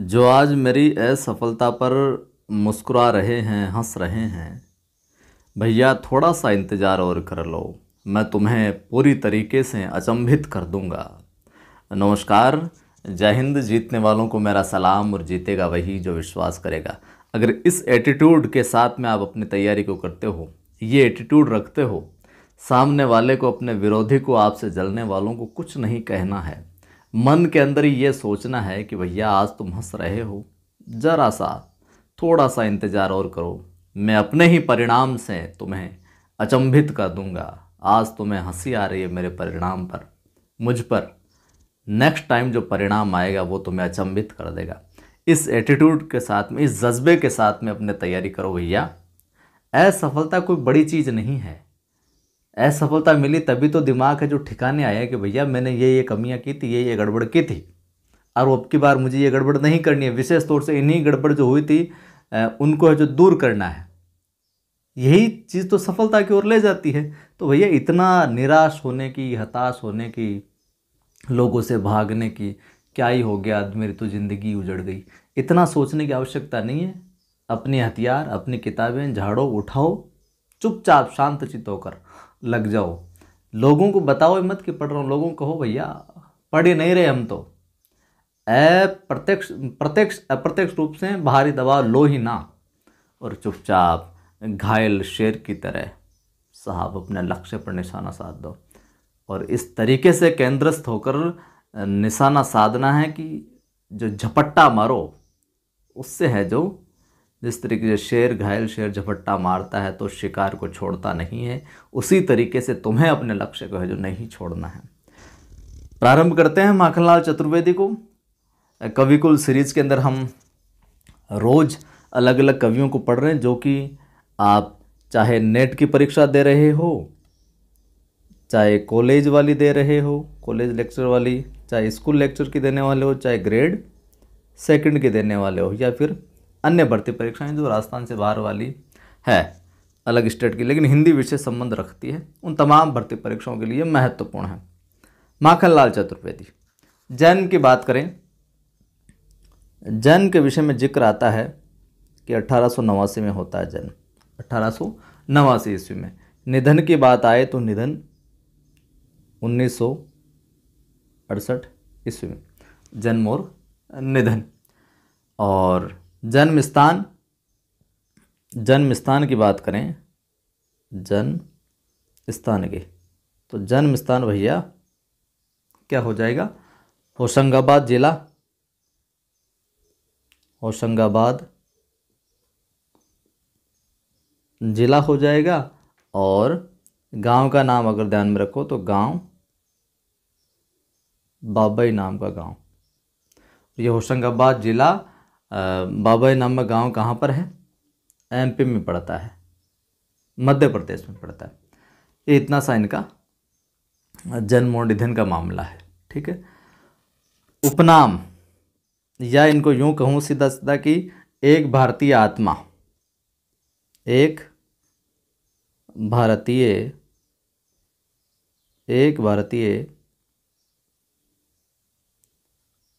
जो आज मेरी असफलता पर मुस्कुरा रहे हैं हंस रहे हैं भैया थोड़ा सा इंतज़ार और कर लो मैं तुम्हें पूरी तरीके से अचंभित कर दूंगा नमस्कार जय हिंद जीतने वालों को मेरा सलाम और जीतेगा वही जो विश्वास करेगा अगर इस एटीट्यूड के साथ में आप अपनी तैयारी को करते हो ये एटीट्यूड रखते हो सामने वाले को अपने विरोधी को आपसे जलने वालों को कुछ नहीं कहना है मन के अंदर ही ये सोचना है कि भैया आज तुम हंस रहे हो ज़रा सा थोड़ा सा इंतज़ार और करो मैं अपने ही परिणाम से तुम्हें अचंभित कर दूंगा आज तुम्हें हंसी आ रही है मेरे परिणाम पर मुझ पर नेक्स्ट टाइम जो परिणाम आएगा वो तुम्हें अचंभित कर देगा इस एटीट्यूड के साथ में इस जज्बे के साथ में अपने तैयारी करो भैया असफलता कोई बड़ी चीज़ नहीं है असफलता मिली तभी तो दिमाग है जो ठिकाने आया कि भैया मैंने ये ये कमियाँ की थी ये ये गड़बड़ की थी और अब की बार मुझे ये गड़बड़ नहीं करनी है विशेष तौर से इन्हीं गड़बड़ जो हुई थी उनको है जो दूर करना है यही चीज़ तो सफलता की ओर ले जाती है तो भैया इतना निराश होने की हताश होने की लोगों से भागने की क्या ही हो गया मेरी तो ज़िंदगी उजड़ गई इतना सोचने की आवश्यकता नहीं है अपने हथियार अपनी किताबें झाड़ो उठाओ चुपचाप शांतचित होकर लग जाओ लोगों को बताओ मत कि पढ़ रहा हूँ लोगों को कहो भैया पढ़ ही नहीं रहे हम तो अप्रत्यक्ष प्रत्यक्ष अप्रत्यक्ष रूप से बाहरी दबाव लो ही ना और चुपचाप घायल शेर की तरह साहब अपने लक्ष्य पर निशाना साध दो और इस तरीके से केंद्रस्थ होकर निशाना साधना है कि जो झपट्टा मारो उससे है जो जिस तरीके से शेर घायल शेर झपट्टा मारता है तो शिकार को छोड़ता नहीं है उसी तरीके से तुम्हें अपने लक्ष्य को है जो नहीं छोड़ना है प्रारंभ करते हैं माखनलाल चतुर्वेदी को कविकुल सीरीज के अंदर हम रोज़ अलग अलग कवियों को पढ़ रहे हैं जो कि आप चाहे नेट की परीक्षा दे रहे हो चाहे कॉलेज वाली दे रहे हो कॉलेज लेक्चर वाली चाहे स्कूल लेक्चर की देने वाले हो चाहे ग्रेड सेकंड के देने वाले हो या फिर अन्य भर्ती परीक्षाएं जो राजस्थान से बाहर वाली है अलग स्टेट की लेकिन हिंदी विषय संबंध रखती है उन तमाम भर्ती परीक्षाओं के लिए महत्वपूर्ण है माखन लाल चतुर्वेदी जैन की बात करें जैन के विषय में जिक्र आता है कि अठारह में होता है जन्म अठारह ईस्वी में निधन की बात आए तो निधन उन्नीस ईस्वी में जन्म और निधन और जन्म स्थान जन्म स्थान की बात करें जन्म स्थान के तो जन्म स्थान भैया क्या हो जाएगा होशंगाबाद जिला होशंगाबाद जिला हो जाएगा और गांव का नाम अगर ध्यान में रखो तो गांव बाबई नाम का गांव ये होशंगाबाद जिला बाबा का गाँव कहाँ पर है एमपी में पड़ता है मध्य प्रदेश में पड़ता है ये इतना सा इनका जन्म और निधन का मामला है ठीक है उपनाम या इनको यूं कहूँ सीधा सीधा कि एक भारतीय आत्मा एक भारतीय एक भारतीय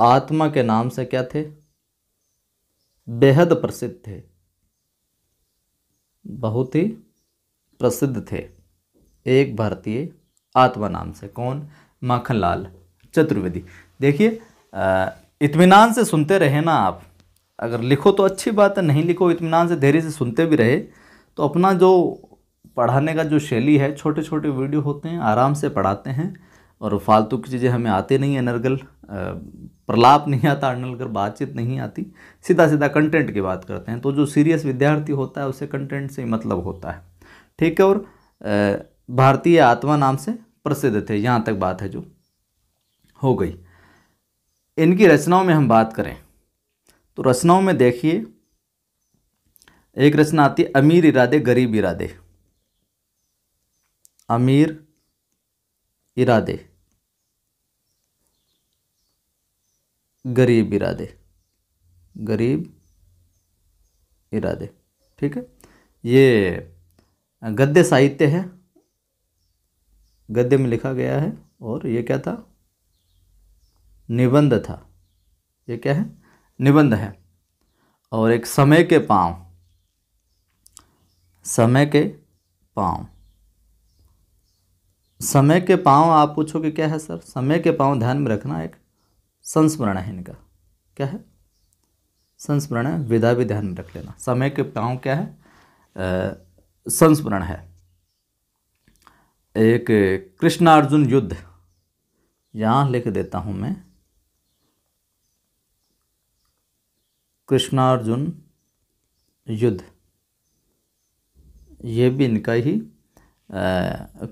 आत्मा के नाम से क्या थे बेहद प्रसिद्ध थे बहुत ही प्रसिद्ध थे एक भारतीय आत्मा नाम से कौन माखनलाल चतुर्वेदी देखिए इत्मीनान से सुनते रहे ना आप अगर लिखो तो अच्छी बात है नहीं लिखो इत्मीनान से धैर्य से सुनते भी रहे तो अपना जो पढ़ाने का जो शैली है छोटे छोटे वीडियो होते हैं आराम से पढ़ाते हैं और फालतू की चीज़ें हमें आते नहीं है नरगल प्रलाप नहीं आता अड़नलकर बातचीत नहीं आती सीधा सीधा कंटेंट की बात करते हैं तो जो सीरियस विद्यार्थी होता है उसे कंटेंट से ही मतलब होता है ठीक है और भारतीय आत्मा नाम से प्रसिद्ध थे यहाँ तक बात है जो हो गई इनकी रचनाओं में हम बात करें तो रचनाओं में देखिए एक रचना आती है अमीर इरादे गरीब इरादे अमीर इरादे गरीब इरादे गरीब इरादे ठीक है ये गद्य साहित्य है गद्य में लिखा गया है और ये क्या था निबंध था ये क्या है निबंध है और एक समय के पाँव समय के पाँव समय के पाँव आप पूछोगे क्या है सर समय के पाँव ध्यान में रखना एक संस्मरण है इनका क्या है संस्मरण है विधा भी ध्यान में रख लेना समय के पाँव क्या है संस्मरण है एक कृष्णार्जुन युद्ध यहाँ लिख देता हूँ मैं कृष्णार्जुन युद्ध ये भी इनका ही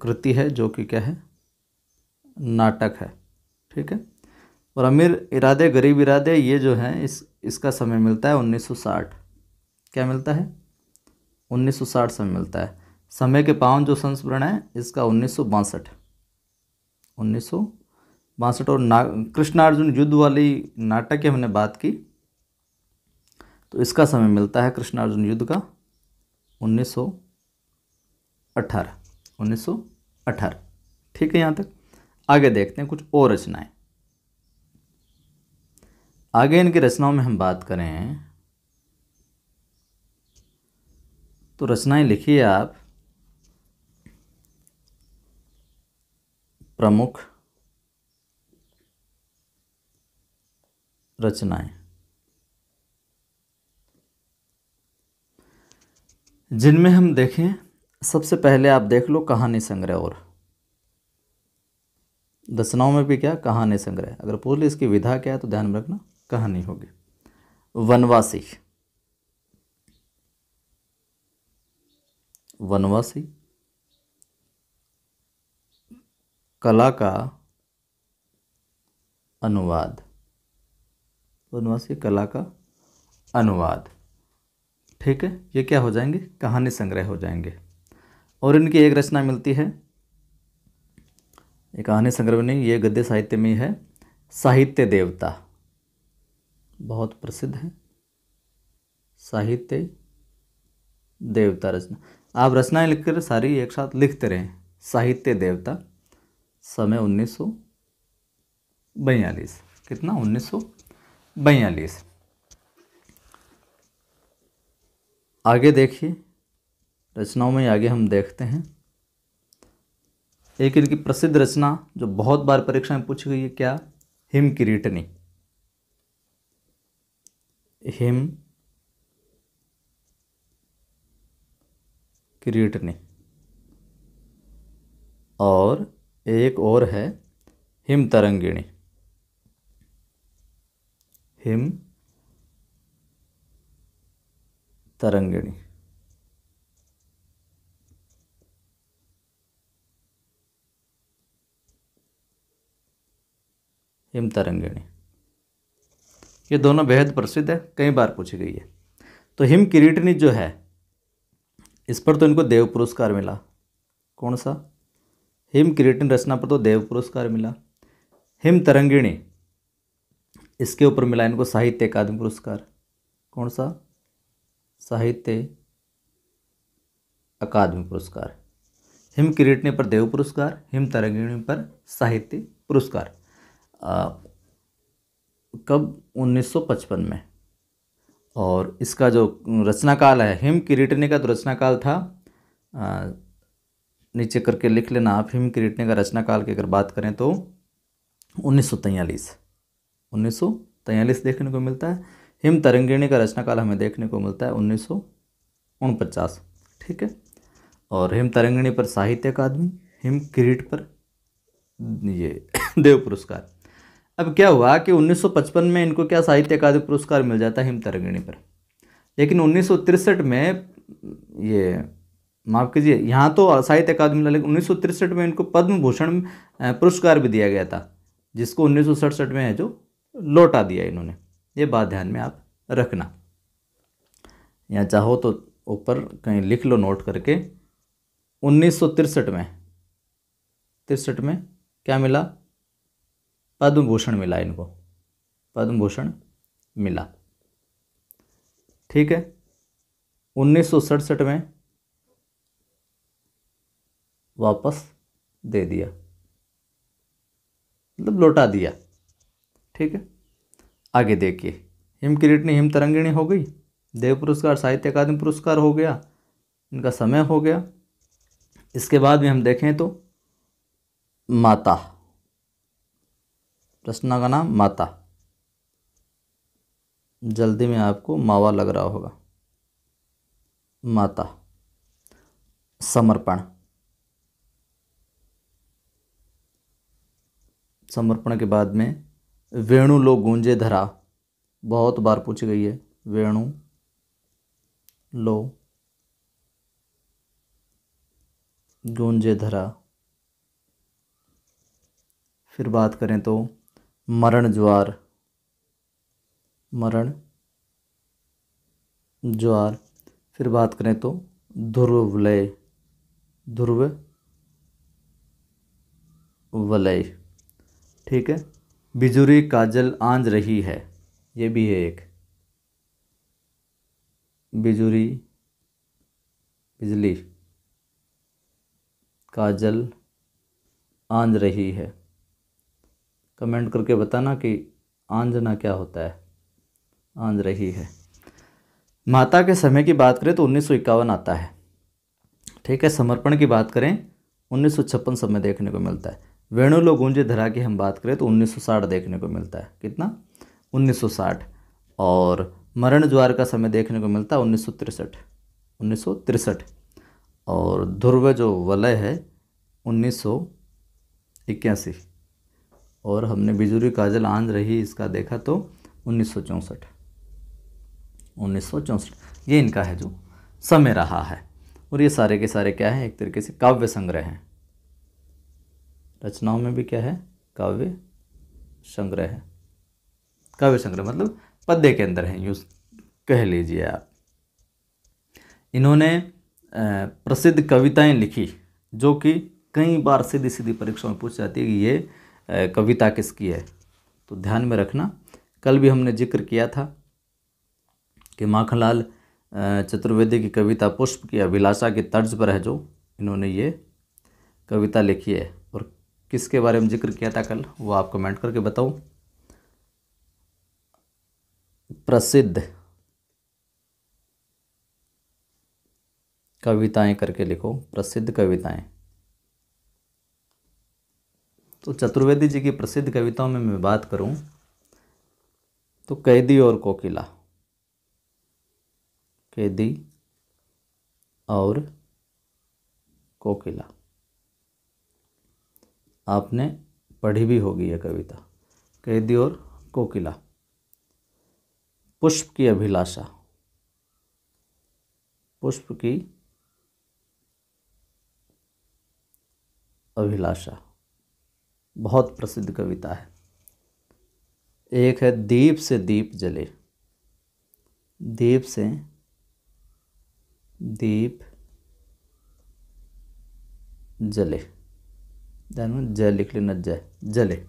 कृति है जो कि क्या है नाटक है ठीक है और अमीर इरादे गरीब इरादे ये जो हैं इस इसका समय मिलता है 1960 क्या मिलता है 1960 समय मिलता है समय के पावन जो संस्मरण है इसका उन्नीस सौ बासठ उन्नीस सौ बासठ और ना कृष्णार्जुन युद्ध वाली नाटक की हमने बात की तो इसका समय मिलता है कृष्णार्जुन युद्ध का उन्नीस सौ अठारह उन्नीस सौ अठारह ठीक है यहाँ तक आगे देखते हैं कुछ और रचनाएं आगे इनकी रचनाओं में हम बात करें तो रचनाएं लिखिए आप प्रमुख रचनाएं जिनमें हम देखें सबसे पहले आप देख लो कहानी संग्रह और रचनाओं में भी क्या कहानी संग्रह अगर पूछ ली इसकी विधा क्या है तो ध्यान में रखना कहानी होगी वनवासी वनवासी कला का अनुवाद वनवासी कला का अनुवाद ठीक है ये क्या हो जाएंगे कहानी संग्रह हो जाएंगे और इनकी एक रचना मिलती है ये कहानी संग्रह नहीं ये गद्य साहित्य में ही है साहित्य देवता बहुत प्रसिद्ध हैं साहित्य देवता रचना आप रचनाएं लिखकर सारी एक साथ लिखते रहें साहित्य देवता समय उन्नीस सौ बयालीस कितना उन्नीस सौ बयालीस आगे देखिए रचनाओं में आगे हम देखते हैं एक इनकी प्रसिद्ध रचना जो बहुत बार परीक्षा में पूछी गई है क्या हिम किरीटनी हिम क्रिएट ने और एक और है हिम तरंगिणी हिम तरंगिणी हिम तरंगिणी ये दोनों बेहद प्रसिद्ध है कई बार पूछी गई है तो हिम किरीटनी जो है इस पर तो इनको देव पुरस्कार मिला कौन सा हिम किरीटन रचना पर तो देव पुरस्कार मिला हिम तरंगिणी इसके ऊपर मिला इनको साहित्य अकादमी पुरस्कार कौन सा साहित्य अकादमी पुरस्कार हिम किरीटनी पर देव पुरस्कार हिम तरंगिणी पर साहित्य पुरस्कार कब 1955 में और इसका जो रचनाकाल है हिम किरीटने का तो रचनाकाल था नीचे करके लिख लेना आप हिम किरीटने का रचनाकाल की अगर बात करें तो उन्नीस सौ देखने को मिलता है हिम तरंगिणी का रचनाकाल हमें देखने को मिलता है उन्नीस ठीक है और हिम तरंगिणी पर साहित्य अकादमी हिम किरीट पर ये देव पुरस्कार अब क्या हुआ कि 1955 में इनको क्या साहित्य अकादमी पुरस्कार मिल जाता है हिमतरंगिणी पर लेकिन उन्नीस में ये माफ़ कीजिए यहाँ तो साहित्य अकादमी मिला लेकिन उन्नीस में इनको पद्म भूषण पुरस्कार भी दिया गया था जिसको उन्नीस में है जो लौटा दिया इन्होंने ये बात ध्यान में आप रखना या चाहो तो ऊपर कहीं लिख लो नोट करके उन्नीस में तिरसठ में क्या मिला पद्म भूषण मिला इनको पद्म भूषण मिला ठीक है उन्नीस में वापस दे दिया मतलब लौटा दिया ठीक है आगे देखिए हिम किरीटनी हिम तरंगिणी हो गई देव पुरस्कार साहित्य अकादमी पुरस्कार हो गया इनका समय हो गया इसके बाद में हम देखें तो माता प्रश्न का नाम माता जल्दी में आपको मावा लग रहा होगा माता समर्पण समर्पण के बाद में वेणु लो गूंजे धरा बहुत बार पूछी गई है वेणु लो गूंजे धरा फिर बात करें तो मरण ज्वार मरण ज्वार फिर बात करें तो ध्रुव वलय ध्रुव वलय ठीक है बिजुरी काजल आंज रही है ये भी है एक बिजुरी बिजली काजल आंज रही है कमेंट करके बताना कि आंजना क्या होता है आंज रही है माता के समय की बात करें तो उन्नीस आता है ठीक है समर्पण की बात करें उन्नीस समय देखने को मिलता है वेणु लो गूंजे धरा की हम बात करें तो 1960 देखने को मिलता है कितना 1960 और मरण ज्वार का समय देखने को मिलता है उन्नीस सौ और ध्रुव जो वलय है उन्नीस सौ इक्यासी और हमने बिजुरी काजल आंध रही इसका देखा तो उन्नीस सौ चौंसठ उन्नीस सौ चौंसठ ये इनका है जो समय रहा है और ये सारे के सारे क्या है एक तरीके से काव्य संग्रह हैं रचनाओं में भी क्या है काव्य संग्रह है काव्य संग्रह मतलब पद्य के अंदर है यूज कह लीजिए आप इन्होंने प्रसिद्ध कविताएं लिखी जो कि कई बार सीधी सीधी परीक्षाओं में पूछ जाती है कि ये कविता किसकी है तो ध्यान में रखना कल भी हमने जिक्र किया था कि माखनलाल चतुर्वेदी की कविता पुष्प की अभिलाषा के तर्ज पर है जो इन्होंने ये कविता लिखी है और किसके बारे में जिक्र किया था कल वो आप कमेंट करके बताओ प्रसिद्ध कविताएं करके लिखो प्रसिद्ध कविताएं तो चतुर्वेदी जी की प्रसिद्ध कविताओं में मैं बात करूं तो कैदी और कोकिला कैदी और कोकिला आपने पढ़ी भी होगी यह कविता कैदी और कोकिला पुष्प की अभिलाषा पुष्प की अभिलाषा बहुत प्रसिद्ध कविता है एक है दीप से दीप जले दीप से दीप जले ध्यान जय लिख लेना जय जले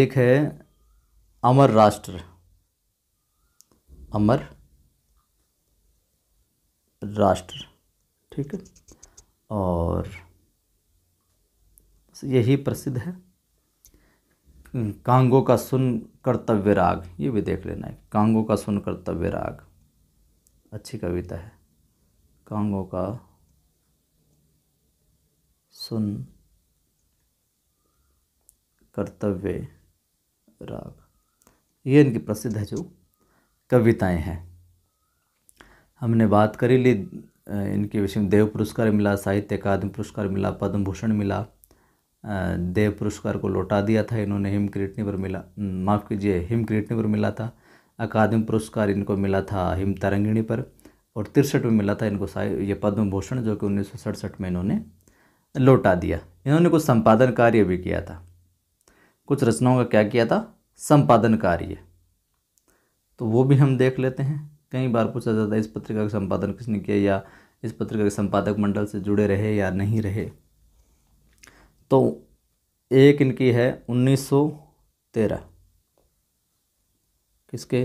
एक है अमर राष्ट्र अमर राष्ट्र ठीक है और यही प्रसिद्ध है हम्म, कांगो का सुन कर्तव्य राग ये भी देख लेना है कांगो का सुन कर्तव्य राग अच्छी कविता है कांगो का सुन कर्तव्य राग ये इनकी प्रसिद्ध है जो कविताएं हैं हमने बात करी ली इनके विषय में देव पुरस्कार मिला साहित्य अकादमी पुरस्कार मिला पद्म भूषण मिला देव पुरस्कार को लौटा दिया था इन्होंने हिमकृतनी पर मिला माफ़ कीजिए हिमकृतनी पर मिला था अकादमी पुरस्कार इनको मिला था हिम तरंगिणी पर और तिरसठ में मिला था इनको ये पद्म भूषण जो कि उन्नीस में इन्होंने लौटा दिया इन्होंने कुछ संपादन कार्य भी किया था कुछ रचनाओं का क्या किया था संपादन कार्य तो वो भी हम देख लेते हैं कई बार पूछा जाता है इस पत्रिका का संपादन किसने किया या इस पत्रिका के संपादक मंडल से जुड़े रहे या नहीं रहे तो एक इनकी है 1913 किसके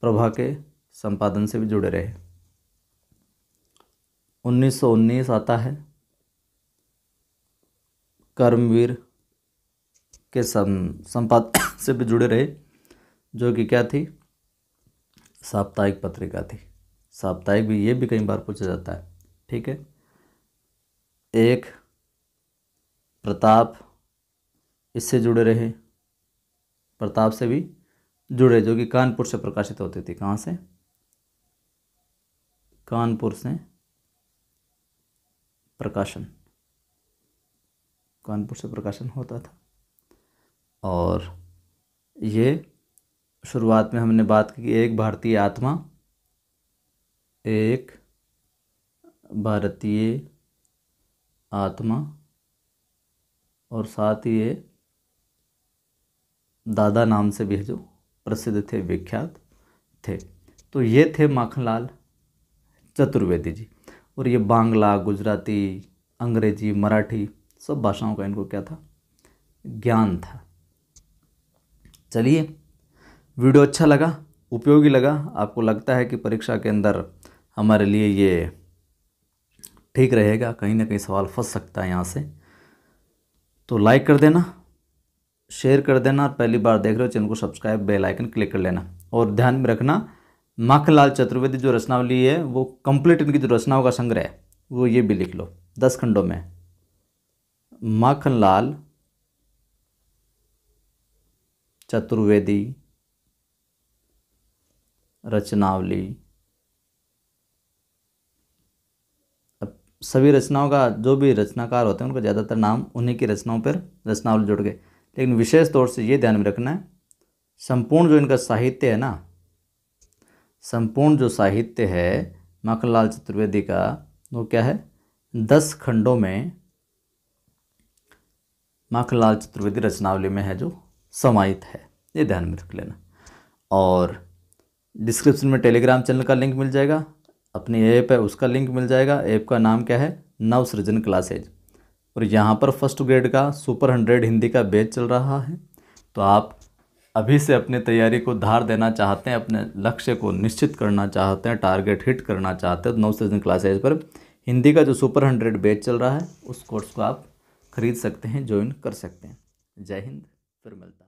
प्रभा के संपादन से भी जुड़े रहे 1919 आता है कर्मवीर के सं, संपादन से भी जुड़े रहे जो कि क्या थी साप्ताहिक पत्रिका थी साप्ताहिक भी ये भी कई बार पूछा जाता है ठीक है एक प्रताप इससे जुड़े रहे प्रताप से भी जुड़े जो कि कानपुर से प्रकाशित होती थी कहाँ से कानपुर से प्रकाशन कानपुर से प्रकाशन होता था और ये शुरुआत में हमने बात की एक भारतीय आत्मा एक भारतीय आत्मा और साथ ही ये दादा नाम से भी है जो प्रसिद्ध थे विख्यात थे तो ये थे माखनलाल चतुर्वेदी जी और ये बांग्ला गुजराती अंग्रेजी मराठी सब भाषाओं का इनको क्या था ज्ञान था चलिए वीडियो अच्छा लगा उपयोगी लगा आपको लगता है कि परीक्षा के अंदर हमारे लिए ये ठीक रहेगा कहीं ना कहीं सवाल फंस सकता है यहाँ से तो लाइक कर देना शेयर कर देना और पहली बार देख रहे हो चैनल को सब्सक्राइब बेल आइकन क्लिक कर लेना और ध्यान में रखना माखनलाल चतुर्वेदी जो रचनावली है वो कंप्लीट इनकी जो रचनाओं का संग्रह है वो ये भी लिख लो दस खंडों में माखनलाल चतुर्वेदी रचनावली सभी रचनाओं का जो भी रचनाकार होते हैं उनका ज़्यादातर नाम उन्हीं की रचनाओं पर रचनावल जुड़ गए लेकिन विशेष तौर से ये ध्यान में रखना है संपूर्ण जो इनका साहित्य है ना संपूर्ण जो साहित्य है माखनलाल चतुर्वेदी का वो क्या है दस खंडों में माखनलाल चतुर्वेदी रचनावली में है जो समाहित है ये ध्यान में रख लेना और डिस्क्रिप्शन में टेलीग्राम चैनल का लिंक मिल जाएगा अपनी ऐप है उसका लिंक मिल जाएगा ऐप का नाम क्या है नव सृजन क्लासेज और यहाँ पर फर्स्ट ग्रेड का सुपर हंड्रेड हिंदी का बैच चल रहा है तो आप अभी से अपनी तैयारी को धार देना चाहते हैं अपने लक्ष्य को निश्चित करना चाहते हैं टारगेट हिट करना चाहते हैं तो नौ सीजन क्लासेज पर हिंदी का जो सुपर हंड्रेड बैच चल रहा है उस कोर्स को आप खरीद सकते हैं ज्वाइन कर सकते हैं जय हिंद फिर मिलता